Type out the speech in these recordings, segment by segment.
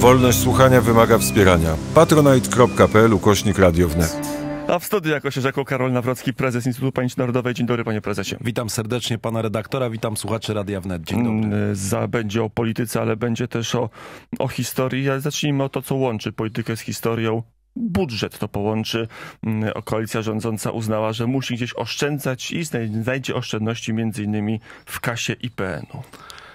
Wolność słuchania wymaga wspierania. patronite.pl ukośnik radio wnet. A w studiu jakoś rzekł Karol Nawrocki, prezes Instytutu Pamięci Narodowej. Dzień dobry, panie prezesie. Witam serdecznie pana redaktora, witam słuchaczy Radia Wnet. Dzień dobry. Mm, za, będzie o polityce, ale będzie też o, o historii. zacznijmy o to, co łączy politykę z historią. Budżet to połączy. Mm, koalicja rządząca uznała, że musi gdzieś oszczędzać i znajdzie oszczędności między innymi w kasie IPN-u.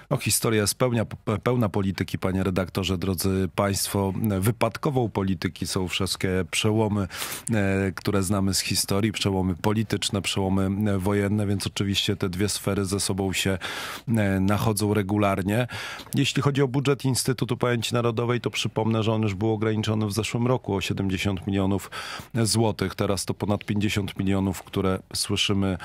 No, historia jest pełnia, pełna polityki, panie redaktorze, drodzy państwo. Wypadkową polityki są wszystkie przełomy, e, które znamy z historii, przełomy polityczne, przełomy e, wojenne, więc oczywiście te dwie sfery ze sobą się e, nachodzą regularnie. Jeśli chodzi o budżet Instytutu Pamięci Narodowej, to przypomnę, że on już był ograniczony w zeszłym roku o 70 milionów złotych. Teraz to ponad 50 milionów, które słyszymy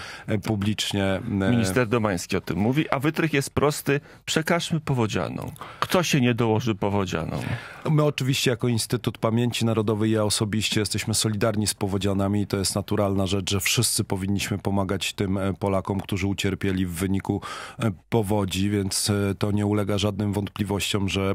publicznie. Minister Domański o tym mówi, a wytrych jest prosty przekażmy powodzianą. Kto się nie dołoży powodzianą? My oczywiście jako Instytut Pamięci Narodowej, ja osobiście jesteśmy solidarni z powodzianami i to jest naturalna rzecz, że wszyscy powinniśmy pomagać tym e, Polakom, którzy ucierpieli w wyniku e, powodzi, więc e, to nie ulega żadnym wątpliwościom, że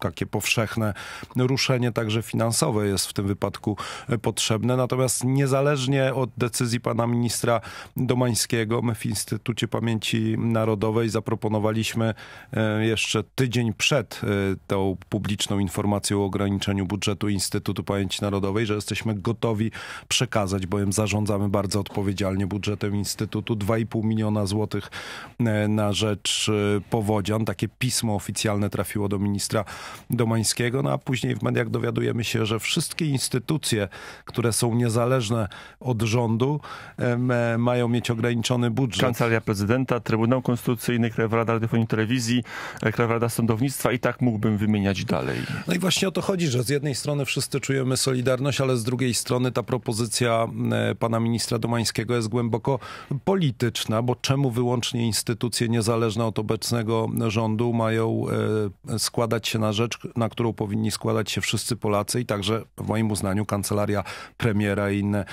takie powszechne ruszenie także finansowe jest w tym wypadku potrzebne. Natomiast niezależnie od decyzji pana ministra Domańskiego, my w Instytucie Pamięci Narodowej zaproponowaliśmy zaproponowaliśmy e, jeszcze tydzień przed e, tą publiczną informacją o ograniczeniu budżetu Instytutu Pamięci Narodowej, że jesteśmy gotowi przekazać, bowiem zarządzamy bardzo odpowiedzialnie budżetem Instytutu, 2,5 miliona złotych e, na rzecz powodzian. Takie pismo oficjalne trafiło do ministra Domańskiego, no a później w mediach dowiadujemy się, że wszystkie instytucje, które są niezależne od rządu, mają mieć ograniczony budżet. Kancelaria Prezydenta, Trybunał Konstytucyjny, Krajowa Krajowa i Telewizji, e, Krajowa Rada Sądownictwa i tak mógłbym wymieniać dalej. No i właśnie o to chodzi, że z jednej strony wszyscy czujemy solidarność, ale z drugiej strony ta propozycja e, pana ministra Domańskiego jest głęboko polityczna, bo czemu wyłącznie instytucje niezależne od obecnego rządu mają e, składać się na rzecz, na którą powinni składać się wszyscy Polacy i także w moim uznaniu kancelaria premiera i inne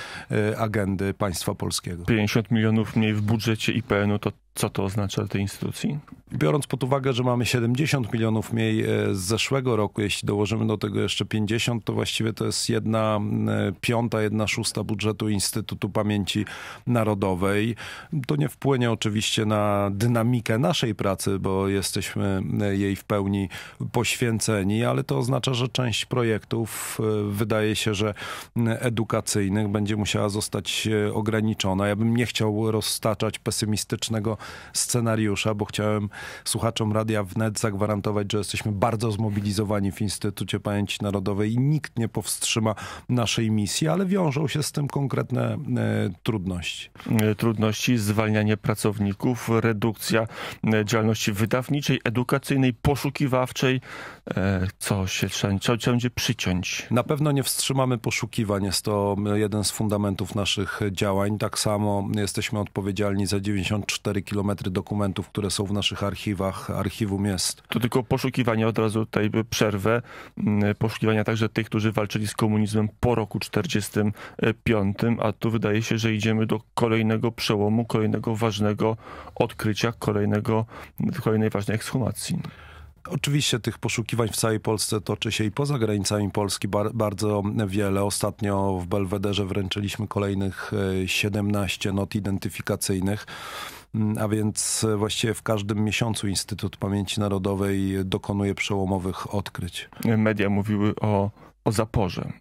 agendy państwa polskiego. 50 milionów mniej w budżecie IPN-u to co to oznacza dla tej instytucji? Biorąc pod uwagę, że mamy 70 milionów mniej e, z zeszłego roku, jeśli dołożymy do tego jeszcze 50, to właściwie to jest jedna e, piąta, jedna szósta budżetu Instytutu Pamięci Narodowej. To nie wpłynie oczywiście na dynamikę naszej pracy, bo jesteśmy e, jej w pełni poświęceni, ale to oznacza, że część projektów wydaje się, że edukacyjnych będzie musiała zostać ograniczona. Ja bym nie chciał roztaczać pesymistycznego scenariusza, bo chciałem słuchaczom Radia Wnet zagwarantować, że jesteśmy bardzo zmobilizowani w Instytucie Pamięci Narodowej i nikt nie powstrzyma naszej misji, ale wiążą się z tym konkretne e, trudności. E, trudności, zwalnianie pracowników, redukcja e, działalności wydawniczej, edukacyjnej, poszukiwawczej. Co się trzeba, trzeba będzie przyciąć? Na pewno nie wstrzymamy poszukiwań. Jest to jeden z fundamentów naszych działań. Tak samo jesteśmy odpowiedzialni za 94 km kilometry dokumentów, które są w naszych archiwach. Archiwum jest. To tylko poszukiwania, od razu tutaj przerwę, mm, poszukiwania także tych, którzy walczyli z komunizmem po roku 45, a tu wydaje się, że idziemy do kolejnego przełomu, kolejnego ważnego odkrycia, kolejnego, kolejnej ważnej ekshumacji. Oczywiście tych poszukiwań w całej Polsce toczy się i poza granicami Polski bardzo wiele. Ostatnio w Belwederze wręczyliśmy kolejnych 17 e, not identyfikacyjnych. Mm, a więc właściwie w każdym miesiącu Instytut Pamięci Narodowej dokonuje przełomowych odkryć. Media mówiły o, o zaporze,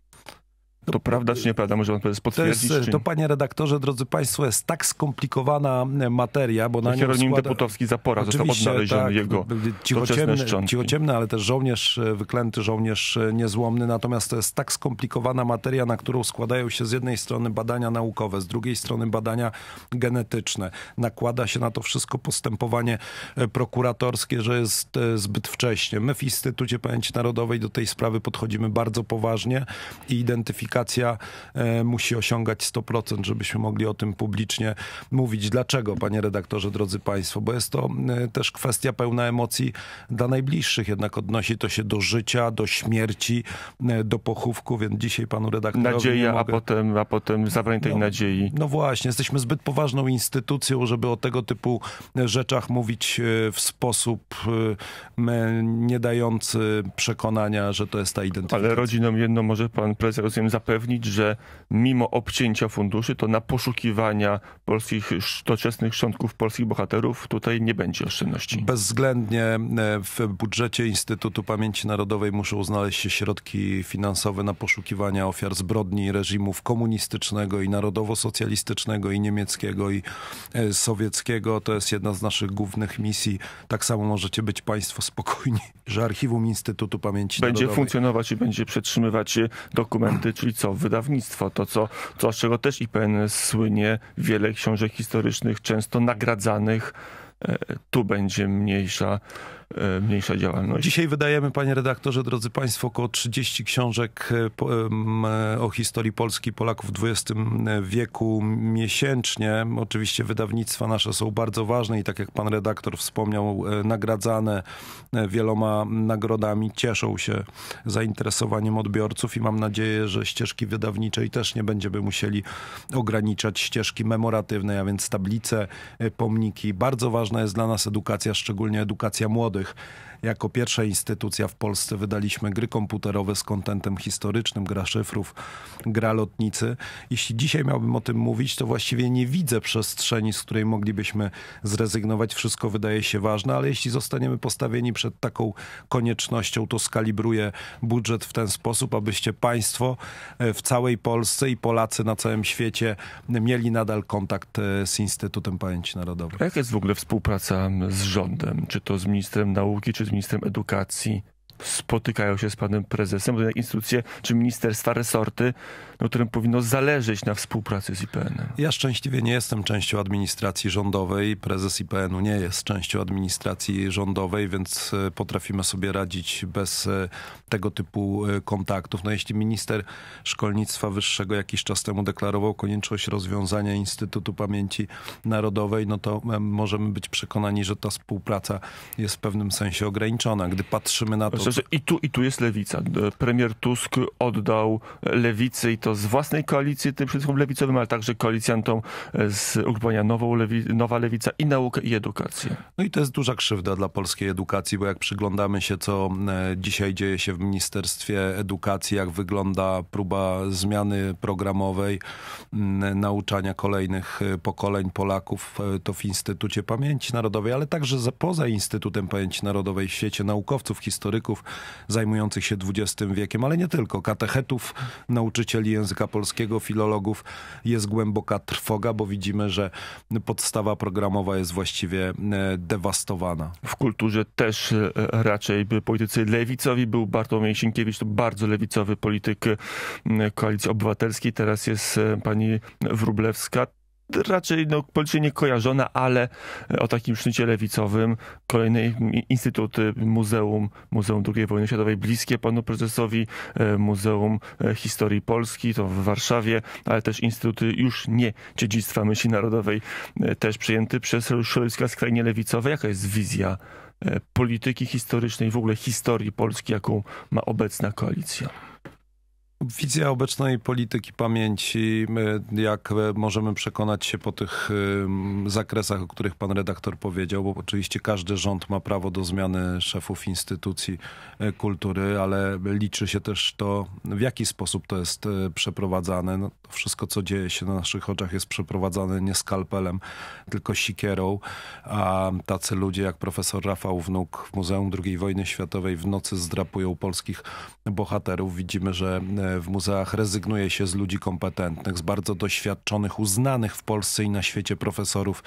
to prawda czy nieprawda? Może pan potwierdzić? To, jest, to panie redaktorze, drodzy państwo, jest tak skomplikowana e, materia, bo na nią Hieronim składa... Deputowski Zapora został odnaleziony tak, jego cichociemny, cichociemny, ale też żołnierz e, wyklęty, żołnierz e, niezłomny. Natomiast to jest tak skomplikowana materia, na którą składają się z jednej strony badania naukowe, z drugiej strony badania genetyczne. Nakłada się na to wszystko postępowanie prokuratorskie, że jest zbyt wcześnie. My w Instytucie Pamięci Narodowej do tej sprawy podchodzimy bardzo poważnie i identyfikujemy Komunikacja e, musi osiągać 100%, żebyśmy mogli o tym publicznie mówić. Dlaczego, panie redaktorze, drodzy państwo? Bo jest to e, też kwestia pełna emocji dla najbliższych, jednak odnosi to się do życia, do śmierci, e, do pochówku, więc dzisiaj panu redaktorowi... Nadzieja, mogę... a, potem, a potem zabrań tej no, nadziei. No właśnie, jesteśmy zbyt poważną instytucją, żeby o tego typu rzeczach mówić w sposób nie dający przekonania, że to jest ta identyfikacja. Ale rodziną jedno może pan prezes, rozumiem, zapewnić, zapewnić, że mimo obcięcia funduszy, to na poszukiwania polskich, doczesnych szczątków polskich bohaterów tutaj nie będzie oszczędności. Bezwzględnie e, w budżecie Instytutu Pamięci Narodowej muszą znaleźć się środki finansowe na poszukiwania ofiar zbrodni reżimów komunistycznego i narodowo-socjalistycznego i niemieckiego i e, sowieckiego. To jest jedna z naszych głównych misji. Tak samo możecie być państwo spokojni, że Archiwum Instytutu Pamięci będzie Narodowej będzie funkcjonować i będzie przetrzymywać e, dokumenty, czyli co wydawnictwo. To, co, co z czego też IPN słynie, wiele książek historycznych, często nagradzanych. E, e, tu będzie mniejsza E, mniejsza działalność. Dzisiaj wydajemy, panie redaktorze, drodzy państwo, około 30 książek e, e, o historii Polski Polaków w XX wieku miesięcznie. Oczywiście wydawnictwa nasze są bardzo ważne i tak jak pan redaktor wspomniał, nagradzane wieloma nagrodami, cieszą się zainteresowaniem odbiorców i mam nadzieję, że ścieżki wydawniczej też nie będziemy musieli ograniczać ścieżki memoratywnej, a więc tablice, pomniki. Bardzo ważna jest dla nas edukacja, szczególnie edukacja młoda молодых Jako pierwsza instytucja w Polsce wydaliśmy gry komputerowe z kontentem historycznym, gra szyfrów, gra lotnicy. Jeśli dzisiaj miałbym o tym mówić, to właściwie nie widzę przestrzeni, z której moglibyśmy zrezygnować. Wszystko wydaje się ważne, ale jeśli zostaniemy postawieni przed taką koniecznością, to skalibruje budżet w ten sposób, abyście państwo e, w całej Polsce i Polacy na całym świecie mieli nadal kontakt e, z Instytutem Pamięci Narodowej. A jest w ogóle współpraca z rządem? Czy to z ministrem nauki, czy z ministrem edukacji spotykają się z panem prezesem, bo to instytucje czy ministerstwa, resorty, no, którym powinno zależeć na współpracy z IPN-em. Ja szczęśliwie nie jestem częścią administracji rządowej, prezes IPN-u nie jest częścią administracji rządowej, więc e, potrafimy sobie radzić bez e, tego typu e, kontaktów. No jeśli minister szkolnictwa wyższego jakiś czas temu deklarował konieczność rozwiązania Instytutu Pamięci Narodowej, no to możemy być przekonani, że ta współpraca jest w pewnym sensie ograniczona. Gdy patrzymy na to, i tu, I tu jest lewica. Premier Tusk oddał lewicy i to z własnej koalicji, tym wszystkim lewicowym, ale także koalicjantom e, z ugrupowania Lewi Nowa Lewica i naukę i edukację. No i to jest duża krzywda dla polskiej edukacji, bo jak przyglądamy się, co e, dzisiaj dzieje się w Ministerstwie Edukacji, jak wygląda próba zmiany programowej nauczania kolejnych e, pokoleń Polaków, to w Instytucie Pamięci Narodowej, ale także poza Instytutem Pamięci Narodowej, w świecie naukowców, historyków, zajmujących się XX wiekiem, ale nie tylko. Katechetów, nauczycieli języka polskiego, filologów. Jest głęboka trwoga, bo widzimy, że podstawa programowa jest właściwie e, dewastowana. W kulturze też e, raczej politycy lewicowi był Bartłomiej Sienkiewicz, to bardzo lewicowy polityk Koalicji Obywatelskiej. Teraz jest e, pani Wrublewska raczej no, politycznie kojarzona, ale e, o takim sznycie lewicowym. Kolejne instytuty, Muzeum, Muzeum II Wojny Światowej bliskie panu prezesowi, e, Muzeum e, Historii Polski, to w Warszawie, ale też instytuty już nie dziedzictwa myśli narodowej, też przyjęty przez środowiska skrajnie lewicowe. Jaka jest wizja polityki historycznej, w ogóle historii Polski, jaką ma obecna koalicja? wizja obecnej polityki pamięci, e, jak e, możemy przekonać się po tych e, zakresach, o których pan redaktor powiedział, bo oczywiście każdy rząd ma prawo do zmiany szefów instytucji kultury, ale liczy się też to, w jaki sposób to jest przeprowadzane. No, wszystko, co dzieje się na naszych oczach, jest przeprowadzane nie skalpelem, tylko sikierą, a tacy ludzie jak profesor Rafał Wnuk w Muzeum II Wojny Światowej w nocy zdrapują polskich bohaterów. Widzimy, że w muzeach rezygnuje się z ludzi kompetentnych, z bardzo doświadczonych, uznanych w Polsce i na świecie profesorów,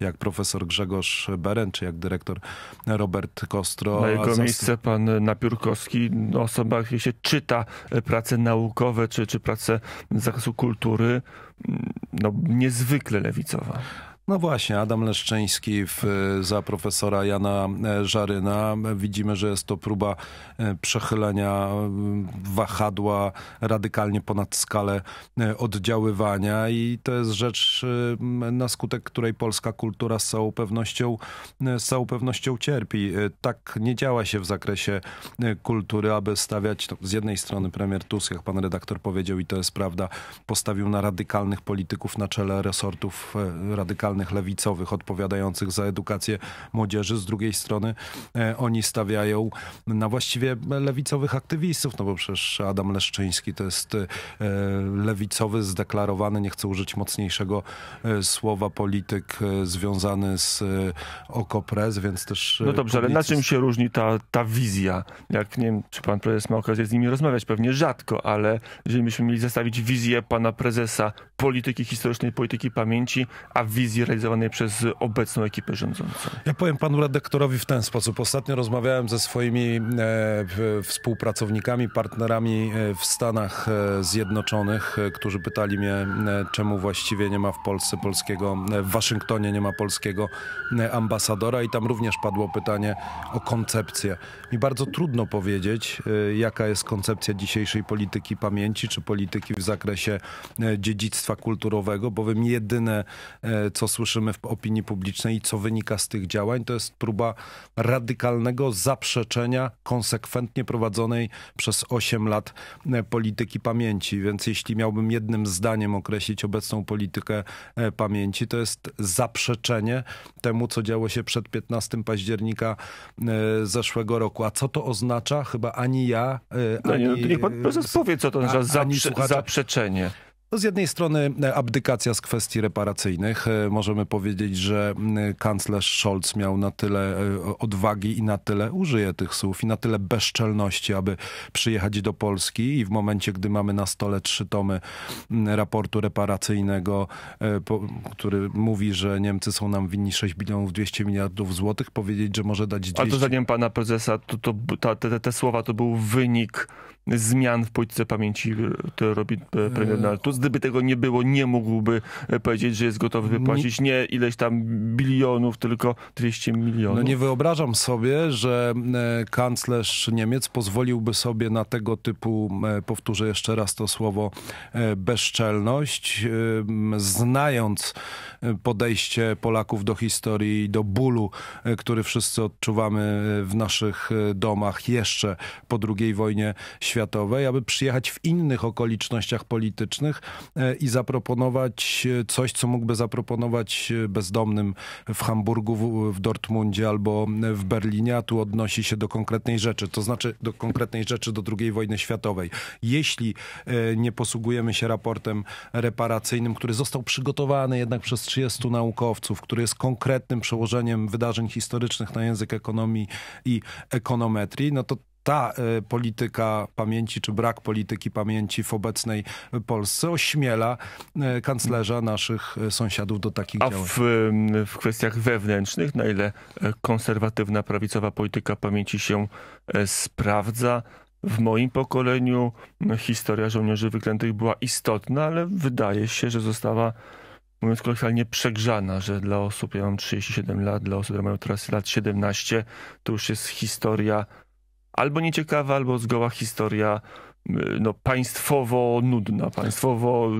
jak profesor Grzegorz Beren, czy jak dyrektor Robert Kostro. Na jego miejsce pan Napiórkowski, osoba, jeśli się czyta e, prace naukowe, czy, czy prace z zakresu kultury, mm, no, niezwykle lewicowa. No właśnie, Adam Leszczyński w, e, za profesora Jana e, Żaryna. Widzimy, że jest to próba e, przechylenia wahadła radykalnie ponad skalę oddziaływania i to jest rzecz, na skutek której polska kultura z całą pewnością, z całą pewnością cierpi. Tak nie działa się w zakresie kultury, aby stawiać, no, z jednej strony premier Tusk, jak pan redaktor powiedział i to jest prawda, postawił na radykalnych polityków na czele resortów radykalnych lewicowych, odpowiadających za edukację młodzieży. Z drugiej strony e, oni stawiają na właściwie lewicowych aktywistów, no bo przecież Adam Leszczyński to jest e, lewicowy, zdeklarowany, nie chcę użyć mocniejszego e, słowa, polityk związany z OKO.press, więc też... No dobrze, ale na czym się różni ta, ta wizja? Jak nie wiem, czy pan prezes ma okazję z nimi rozmawiać, pewnie rzadko, ale jeżeli byśmy mieli zestawić wizję pana prezesa polityki historycznej, polityki pamięci, a wizję realizowanej przez obecną ekipę rządzącą? Ja powiem panu redaktorowi w ten sposób. Ostatnio rozmawiałem ze swoimi e, współpracownikami, partnerami e, w Stanach e, Zjednoczonych, e, którzy pytali mnie, czemu właściwie nie ma w Polsce polskiego, w Waszyngtonie nie ma polskiego ambasadora i tam również padło pytanie o koncepcję. Mi bardzo trudno powiedzieć, jaka jest koncepcja dzisiejszej polityki pamięci czy polityki w zakresie dziedzictwa kulturowego, bowiem jedyne, co słyszymy w opinii publicznej i co wynika z tych działań, to jest próba radykalnego zaprzeczenia konsekwentnie prowadzonej przez 8 lat e, polityki pamięci. Więc jeśli miałbym jednym zdaniem określić obecną politykę e, pamięci, to jest zaprzeczenie temu, co działo się przed 15 października e, zeszłego roku. A co to oznacza? Chyba ani ja, no, no, ani... No, niech pan prezes powie, co to oznacza zaprze zaprzeczenie. No, z jednej strony e, abdykacja z kwestii reparacyjnych. E, możemy powiedzieć, że kanclerz Scholz miał na tyle e, odwagi i na tyle, użyje tych słów, i na tyle bezczelności, aby przyjechać do Polski i w momencie, gdy mamy na stole trzy tomy raportu reparacyjnego, który mówi, że Niemcy są nam winni 6 bilionów 200 miliardów złotych, powiedzieć, że może dać 10... A to zdaniem pana prezesa, to, to, to, te, te słowa to był wynik zmian w polityce pamięci, które robi premier Donald Bezos, gdyby tego nie było, nie mógłby e, powiedzieć, że jest gotowy wypłacić nie ileś tam bilionów, tylko 200 milionów. No nie wyobrażam sobie, że e, kanclerz Niemiec pozwoliłby sobie na tego typu, e, powtórzę jeszcze raz to słowo, bezczelność, znając podejście Polaków do historii i do bólu, który wszyscy odczuwamy w naszych domach jeszcze po II wojnie światowej, aby przyjechać w innych okolicznościach politycznych E, i zaproponować e, coś, co mógłby zaproponować e, bezdomnym w Hamburgu, w Dortmundzie albo w Berlinie, a tu odnosi się do konkretnej rzeczy, to znaczy do konkretnej rzeczy, do II wojny światowej. Jeśli nie posługujemy się raportem reparacyjnym, który został przygotowany jednak przez 30 naukowców, który jest konkretnym przełożeniem wydarzeń historycznych na język ekonomii i ekonometrii, no to ta y, polityka pamięci, czy brak polityki pamięci w obecnej y, Polsce ośmiela y, kanclerza naszych y, sąsiadów do takich A działań. W, y, w kwestiach wewnętrznych, na ile konserwatywna, prawicowa polityka pamięci się sprawdza? w moim pokoleniu historia żołnierzy wyklętych była istotna, ale wydaje się, że została, mówiąc kolokwialnie, przegrzana, że dla osób, ja mam 37 lat, dla osób, które mają teraz lat 17, to już jest historia albo nieciekawa, albo zgoła historia Y, no, państwowo nudna, państwowo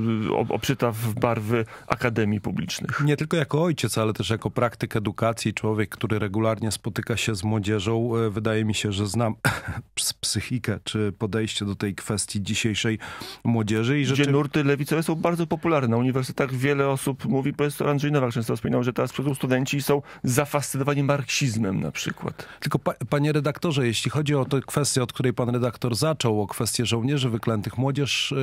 y, obszyta w barwy akademii publicznych. Nie tylko jako ojciec, ale też jako praktyk edukacji, człowiek, który regularnie spotyka się z młodzieżą, y, wydaje mi się, że znam psychikę czy podejście do tej kwestii dzisiejszej młodzieży. I rzeczy... Gdzie nurty lewicowe są bardzo popularne. Na uniwersytetach wiele osób mówi, profesor Andrzej Nowak często wspominał, że teraz studenci są zafascynowani marksizmem na przykład. Tylko pa panie redaktorze, jeśli chodzi o tę kwestię, od której pan redaktor zaczął, o kwestię, że żołnierzy wyklętych. Młodzież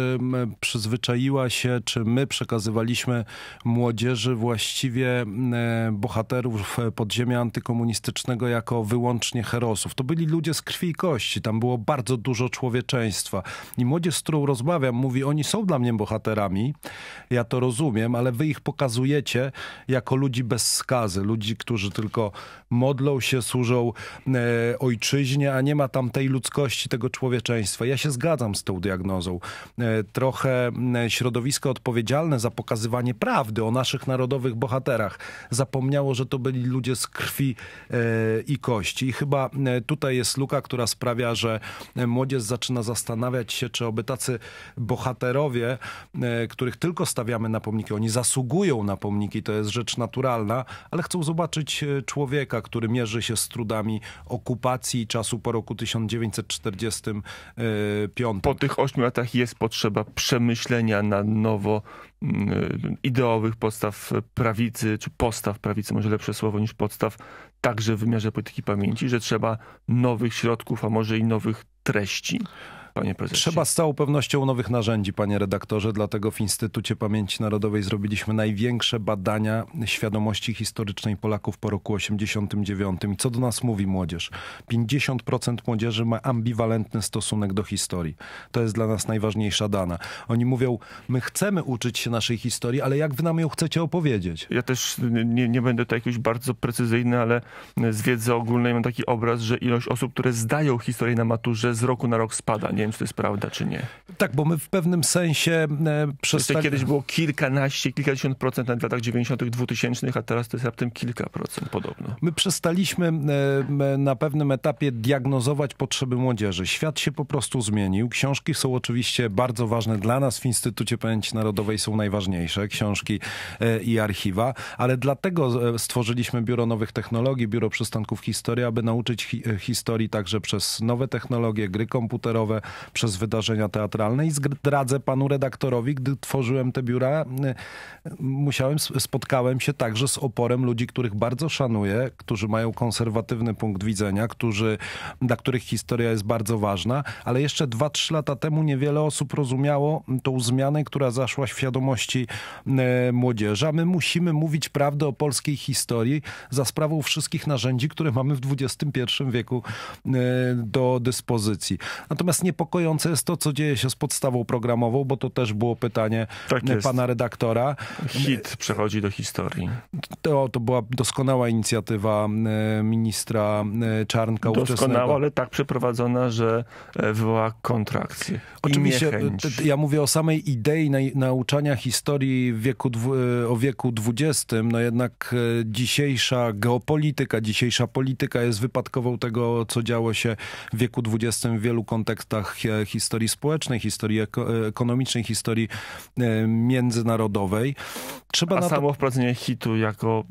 przyzwyczaiła się, czy my przekazywaliśmy młodzieży właściwie bohaterów podziemia antykomunistycznego jako wyłącznie herosów. To byli ludzie z krwi i kości, tam było bardzo dużo człowieczeństwa. I młodzież, z którą rozmawiam, mówi, oni są dla mnie bohaterami, ja to rozumiem, ale wy ich pokazujecie jako ludzi bez skazy, ludzi, którzy tylko modlą się, służą e, ojczyźnie, a nie ma tam tej ludzkości, tego człowieczeństwa. Ja się zgadzam zgadzam z tą diagnozą. E, trochę środowisko odpowiedzialne za pokazywanie prawdy o naszych narodowych bohaterach zapomniało, że to byli ludzie z krwi e, i kości. I chyba tutaj jest luka, która sprawia, że e, młodzież zaczyna zastanawiać się, czy oby tacy bohaterowie, których tylko stawiamy na pomniki, oni zasługują na pomniki, to jest rzecz naturalna, ale chcą zobaczyć człowieka, który mierzy się z trudami okupacji czasu po roku 1945 po tych ośmiu latach jest potrzeba przemyślenia na nowo mm, ideowych podstaw prawicy, czy postaw prawicy, może lepsze słowo niż podstaw, także w wymiarze polityki pamięci, że trzeba nowych środków, a może i nowych treści panie prezesie. Trzeba z całą pewnością nowych narzędzi, panie redaktorze, dlatego w Instytucie Pamięci Narodowej zrobiliśmy największe badania świadomości historycznej Polaków po roku 89. I co do nas mówi młodzież? 50% młodzieży ma ambiwalentny stosunek do historii. To jest dla nas najważniejsza dana. Oni mówią, my chcemy uczyć się naszej historii, ale jak wy nam ją chcecie opowiedzieć? Ja też nie, nie będę tutaj jakiś bardzo precyzyjny, ale z wiedzy ogólnej mam taki obraz, że ilość osób, które zdają historię na maturze z roku na rok spada. Nie? wiem, czy to jest prawda, czy nie. Tak, bo my w pewnym sensie e, przez... Tak... Kiedyś było kilkanaście, kilkadziesiąt procent na latach 90., 2000, a teraz to jest raptem kilka procent podobno. My przestaliśmy e, na pewnym etapie diagnozować potrzeby młodzieży. Świat się po prostu zmienił. Książki są oczywiście bardzo ważne dla nas w Instytucie Pamięci Narodowej, są najważniejsze, książki e, i archiwa, ale dlatego stworzyliśmy Biuro Nowych Technologii, Biuro Przystanków Historii, aby nauczyć hi historii także przez nowe technologie, gry komputerowe, przez wydarzenia teatralne i zdradzę panu redaktorowi, gdy tworzyłem te biura, y, musiałem, spotkałem się także z oporem ludzi, których bardzo szanuję, którzy mają konserwatywny punkt widzenia, którzy, dla których historia jest bardzo ważna, ale jeszcze 2-3 lata temu niewiele osób rozumiało tą zmianę, która zaszła w świadomości y, młodzieży. A my musimy mówić prawdę o polskiej historii za sprawą wszystkich narzędzi, które mamy w XXI wieku y, do dyspozycji. Natomiast nie niepokojące jest to, co dzieje się z podstawą programową, bo to też było pytanie tak pana redaktora. Hit przechodzi do historii. To, to była doskonała inicjatywa e, ministra e, Czarnka Doskonała, ówczesnego. ale tak przeprowadzona, że e, wywołała kontrakcję. Oczywiście, ja mówię o samej idei nauczania historii wieku, o wieku XX, no jednak dzisiejsza geopolityka, dzisiejsza polityka jest wypadkową tego, co działo się w wieku XX w wielu kontekstach E, historii społecznej, historii e, ekonomicznej, historii e, międzynarodowej. Trzeba A na to... samo wprowadzenie hitu jako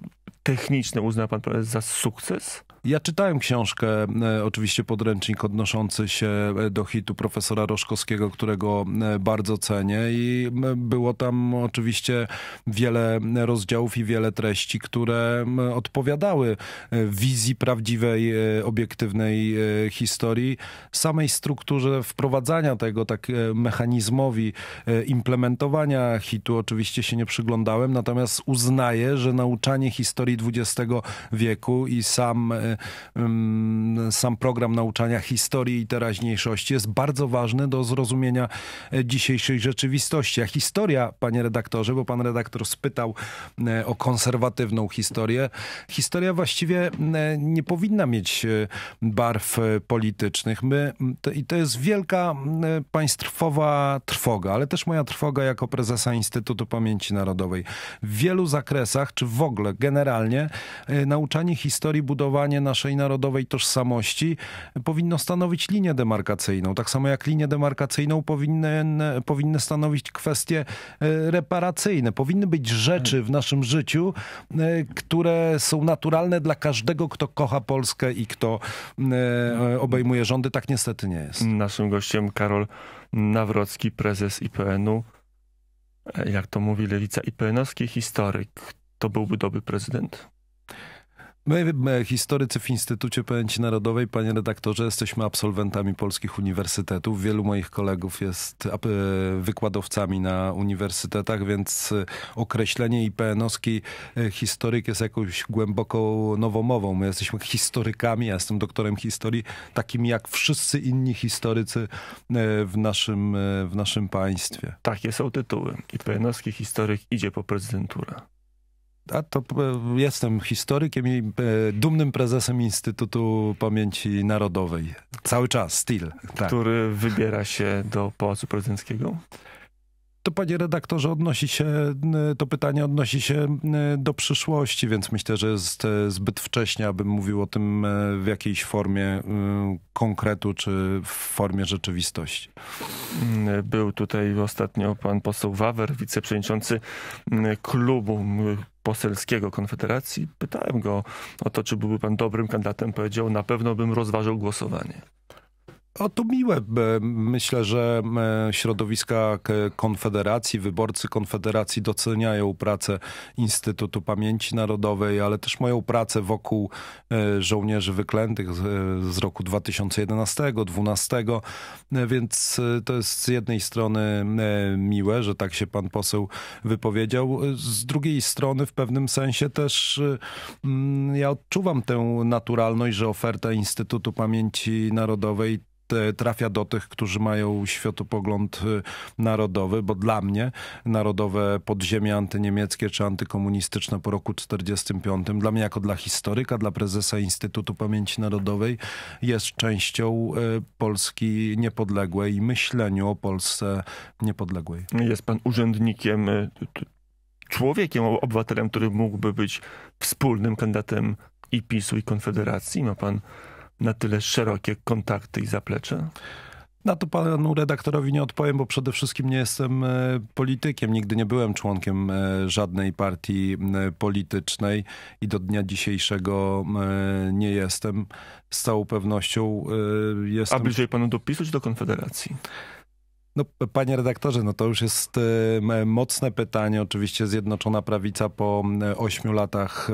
techniczne uzna pan za sukces? Ja czytałem książkę, e, oczywiście podręcznik odnoszący się e, do hitu profesora Roszkowskiego, którego e, bardzo cenię i było tam oczywiście wiele rozdziałów i wiele treści, które odpowiadały wizji prawdziwej, obiektywnej historii, samej strukturze wprowadzania tego, tak mechanizmowi implementowania hitu oczywiście się nie przyglądałem, natomiast uznaję, że nauczanie historii XX wieku i sam sam program nauczania historii i teraźniejszości jest bardzo ważny do zrozumienia e, dzisiejszej rzeczywistości. A historia, panie redaktorze, bo pan redaktor spytał e, o konserwatywną historię, historia właściwie e, nie powinna mieć barw politycznych. My, to, I to jest wielka państwowa trwoga, ale też moja trwoga jako prezesa Instytutu Pamięci Narodowej. W wielu zakresach, czy w ogóle generalnie, nauczanie historii, budowanie naszej narodowej tożsamości powinno stanowić linię demarkacyjną. Tak samo jak linię demarkacyjną powinien, powinny stanowić kwestie e, reparacyjne. Powinny być rzeczy w naszym życiu, e, które są naturalne dla każdego, kto kocha Polskę i kto e, obejmuje rządy. Tak niestety nie jest. Naszym gościem Karol Nawrocki, prezes IPN-u. Jak to mówi lewica IPN-owski historyk. To byłby dobry prezydent? My, my, historycy w Instytucie Pamięci Narodowej, panie redaktorze, jesteśmy absolwentami polskich uniwersytetów. Wielu moich kolegów jest e, wykładowcami na uniwersytetach, więc e, określenie IPN-owski e, historyk jest jakąś głęboką nowomową. My jesteśmy historykami, ja jestem doktorem historii, takim jak wszyscy inni historycy w naszym, w naszym państwie. Takie są tytuły. IPN-owski historyk idzie po prezydenturę. A to e, jestem historykiem i e, dumnym prezesem Instytutu Pamięci Narodowej. Cały czas, styl, Tak. Który wybiera się do Pałacu Prezydenckiego? To panie redaktorze, odnosi się, to pytanie odnosi się do przyszłości, więc myślę, że jest e, zbyt wcześnie, abym mówił o tym e, w jakiejś formie e, konkretu czy w formie rzeczywistości. Był tutaj ostatnio pan poseł Wawer, wiceprzewodniczący klubu poselskiego Konfederacji. Pytałem go o to, czy byłby pan dobrym kandydatem. Powiedział, na pewno bym rozważył głosowanie. O to miłe. E, myślę, że e, środowiska Konfederacji, wyborcy Konfederacji doceniają pracę Instytutu Pamięci Narodowej, ale też moją pracę wokół e, żołnierzy wyklętych z roku 2011-2012, więc to jest z jednej strony miłe, że tak się pan poseł wypowiedział, z drugiej strony w pewnym sensie też mm, ja odczuwam tę naturalność, że oferta Instytutu Pamięci Narodowej trafia do tych, którzy mają światopogląd y, narodowy, bo dla mnie narodowe podziemie antyniemieckie czy antykomunistyczne po roku 45, dla mnie jako dla historyka, dla prezesa Instytutu Pamięci Narodowej jest częścią y, Polski niepodległej i myśleniu o Polsce niepodległej. Jest pan urzędnikiem y, człowiekiem, obywatelem, który mógłby być wspólnym kandydatem i PiSu, i Konfederacji? Ma pan na tyle szerokie kontakty i zaplecze? Na to panu redaktorowi nie odpowiem, bo przede wszystkim nie jestem e, politykiem. Nigdy nie byłem członkiem e, żadnej partii e, politycznej i do dnia dzisiejszego nie jestem. Z całą pewnością jestem. A bliżej panu do PiSu czy do Konfederacji? No, panie redaktorze, no to już jest y, mocne pytanie. Oczywiście Zjednoczona Prawica po ośmiu latach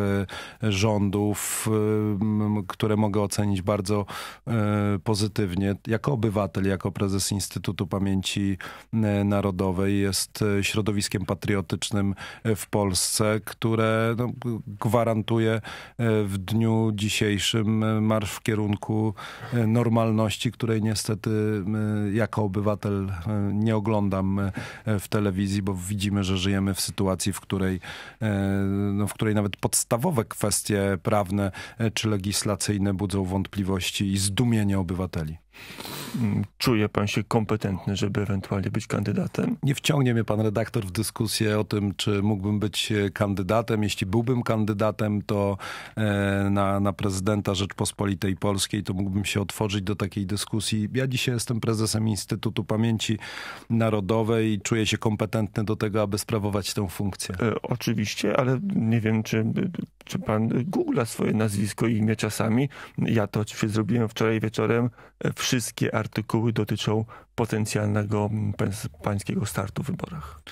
y, rządów, y, które mogę ocenić bardzo pozytywnie. Jako obywatel, jako prezes Instytutu Pamięci Narodowej jest środowiskiem patriotycznym w Polsce, które no, gwarantuje w dniu dzisiejszym marsz w kierunku normalności, której niestety jako obywatel E, nie oglądam e, w telewizji, bo widzimy, że żyjemy w sytuacji, w której, e, no, w której nawet podstawowe kwestie prawne czy legislacyjne budzą wątpliwości i zdumienie obywateli. Mm, czuje pan się kompetentny, żeby ewentualnie być kandydatem? Nie wciągnie mnie pan redaktor w dyskusję o tym, czy mógłbym być e, kandydatem. Jeśli byłbym kandydatem, to e, na, na prezydenta Rzeczpospolitej Polskiej, to mógłbym się otworzyć do takiej dyskusji. Ja dzisiaj jestem prezesem Instytutu Pamięci Narodowej i czuję się kompetentny do tego, aby sprawować tę funkcję. E, oczywiście, ale nie wiem, czy czy pan googla swoje nazwisko i imię czasami? Ja to oczywiście zrobiłem wczoraj wieczorem. Wszystkie artykuły dotyczą potencjalnego pańskiego startu w wyborach.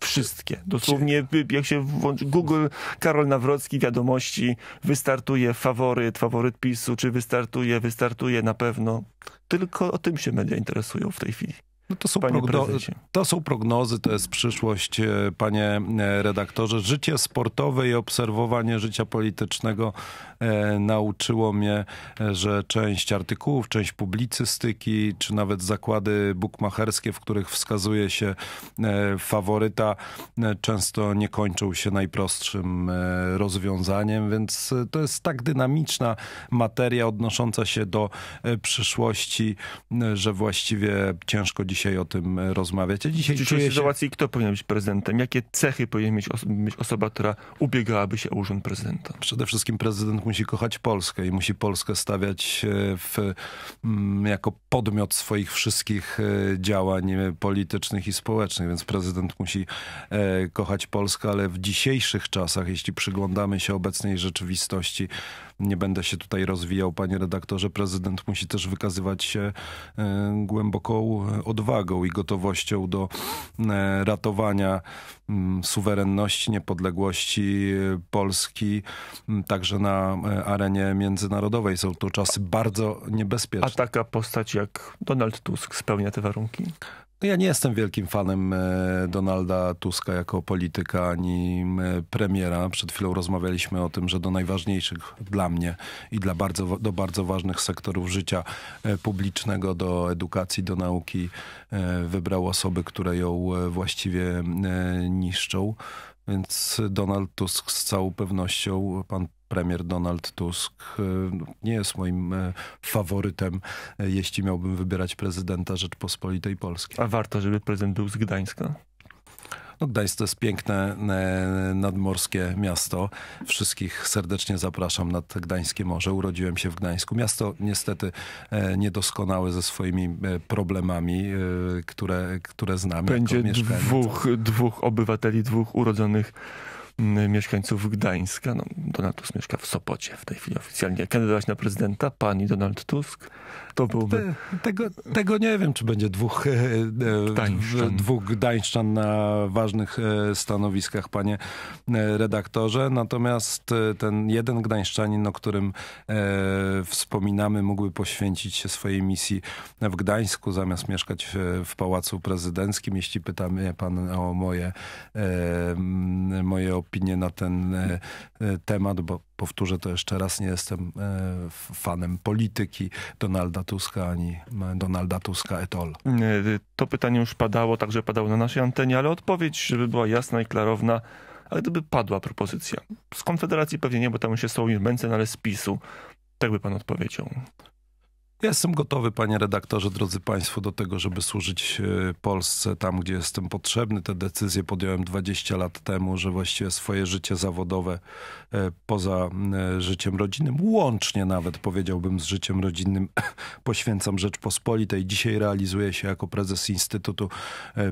Wszystkie. Dosłownie, jak się włączy Google, Karol Nawrocki, wiadomości, wystartuje faworyt, faworyt PiSu, czy wystartuje, wystartuje na pewno. Tylko o tym się media interesują w tej chwili. No to, są prognozy, to są prognozy, to jest przyszłość, e, panie e, redaktorze. Życie sportowe i obserwowanie życia politycznego e, nauczyło mnie, e, że część artykułów, część publicystyki, czy nawet zakłady bukmacherskie, w których wskazuje się e, faworyta, e, często nie kończą się najprostszym rozwiązaniem, więc to jest tak dynamiczna materia odnosząca się do przyszłości, że właściwie ciężko dziś dzisiaj o tym e, rozmawiać. A dzisiaj w dzisiejszej sytuacji kto powinien być prezydentem? Jakie cechy powinien mieć, oso mieć osoba, która ubiegałaby się o urząd prezydenta? Przede wszystkim prezydent musi kochać Polskę i musi Polskę stawiać e, w, mm, jako podmiot swoich wszystkich e, działań politycznych i społecznych, więc prezydent musi kochać Polskę, ale w dzisiejszych czasach, jeśli przyglądamy się obecnej rzeczywistości, nie będę się tutaj rozwijał, panie redaktorze, prezydent musi też wykazywać się e, głęboką e, odwagą i gotowością do e, ratowania mm, suwerenności, niepodległości Polski, także na arenie międzynarodowej. Są to czasy bardzo niebezpieczne. A taka postać jak Donald Tusk spełnia te warunki? No ja nie jestem wielkim fanem e, Donalda Tuska jako polityka ani e, premiera. Przed chwilą rozmawialiśmy o tym, że do najważniejszych dla mnie i dla bardzo, do bardzo ważnych sektorów życia e, publicznego, do edukacji, do nauki wybrał osoby, które ją właściwie niszczą. Więc Donald Tusk z całą pewnością, pan premier Donald Tusk e, nie jest moim e, faworytem, e, jeśli miałbym wybierać prezydenta Rzeczpospolitej Polskiej. A warto, żeby prezydent był z Gdańska? No Gdańsk to jest piękne e, nadmorskie miasto. Wszystkich serdecznie zapraszam nad Gdańskie Morze. Urodziłem się w Gdańsku. Miasto niestety e, niedoskonałe ze swoimi e, problemami, które, które znamy. Będzie dwóch, dwóch obywateli, dwóch urodzonych mieszkańców Gdańska. No, Donald Tusk mieszka w Sopocie w tej chwili oficjalnie. Kandydować na prezydenta pani Donald Tusk. To byłby... Te, tego, tego nie wiem, czy będzie dwóch, e, e, Gdańszczan. dwóch Gdańszczan na ważnych e, stanowiskach, panie redaktorze. Natomiast ten jeden Gdańszczanin, o którym wspominamy, mógłby poświęcić się swojej misji w Gdańsku, zamiast mieszkać w Pałacu Prezydenckim. Jeśli pytamy pana pan o moje, moje opinie na ten e, e, temat, bo powtórzę to jeszcze raz, nie jestem e, fanem polityki Donalda Tuska ani Donalda Tuska et al. To pytanie już padało, także padało na naszej antenie, ale odpowiedź, żeby była jasna i klarowna, ale gdyby padła propozycja, z Konfederacji pewnie nie, bo tam się jest Sołomir Mencen, ale z PiSu, tak by pan odpowiedział? Ja jestem gotowy, panie redaktorze, drodzy państwo, do tego, żeby służyć e, Polsce tam, gdzie jestem potrzebny. Te decyzje podjąłem 20 lat temu, że właściwie swoje życie zawodowe e, poza e, życiem rodzinnym, łącznie nawet powiedziałbym z życiem rodzinnym, poświęcam Rzeczpospolitej. Dzisiaj realizuję się jako prezes Instytutu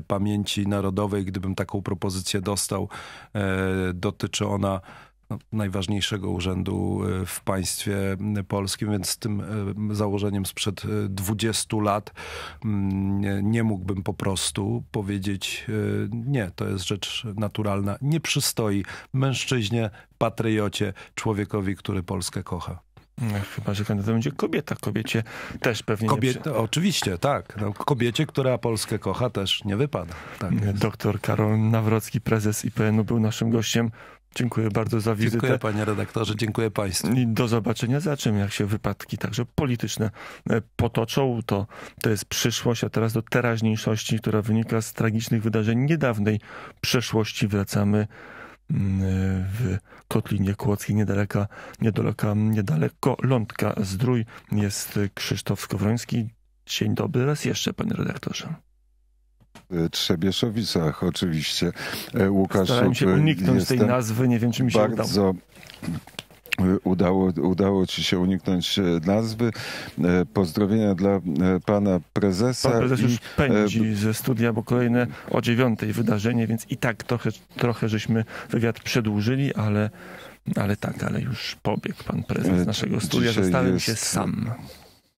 Pamięci Narodowej. Gdybym taką propozycję dostał, dotyczy ona no, najważniejszego urzędu e, w państwie polskim, więc z tym e, założeniem sprzed 20 e, lat mm, nie, mógłbym po prostu powiedzieć nie, to jest rzecz naturalna. Nie przystoi mężczyźnie, patriocie, człowiekowi, który Polskę kocha. No, chyba, że to będzie kobieta. Kobiecie też pewnie Kobiet, przy... Oczywiście, tak. No, kobiecie, która Polskę kocha, też nie wypada. Tak Doktor Karol Nawrocki, prezes IPN-u, był naszym gościem. Dziękuję bardzo za wizytę. Dziękuję panie redaktorze, dziękuję państwu. I do zobaczenia za czym, jak się wypadki także polityczne e, potoczą. To, to jest przyszłość, a teraz do teraźniejszości, która wynika z tragicznych wydarzeń niedawnej przeszłości. Wracamy mm, e, w Kotlinie Kłodzkiej, niedaleka, niedaleka, niedaleko Lądka Zdrój jest Krzysztof Skowroński. Dzień dobry raz jeszcze, panie redaktorze. Trzebieszowicach oczywiście. E, Łukasz Starałem się uniknąć tej nazwy, nie wiem czy mi się bardzo... udało. E, udało, udało Ci się uniknąć e, nazwy. Pozdrowienia dla Pana Prezesa. Pan Prezes już pędzi ze studia, bo kolejne o dziewiątej wydarzenie, więc i tak trochę, trochę żeśmy wywiad przedłużyli, ale, ale tak, ale już pobiegł Pan Prezes naszego studia. Dzisiaj Zostałem jest... się sam.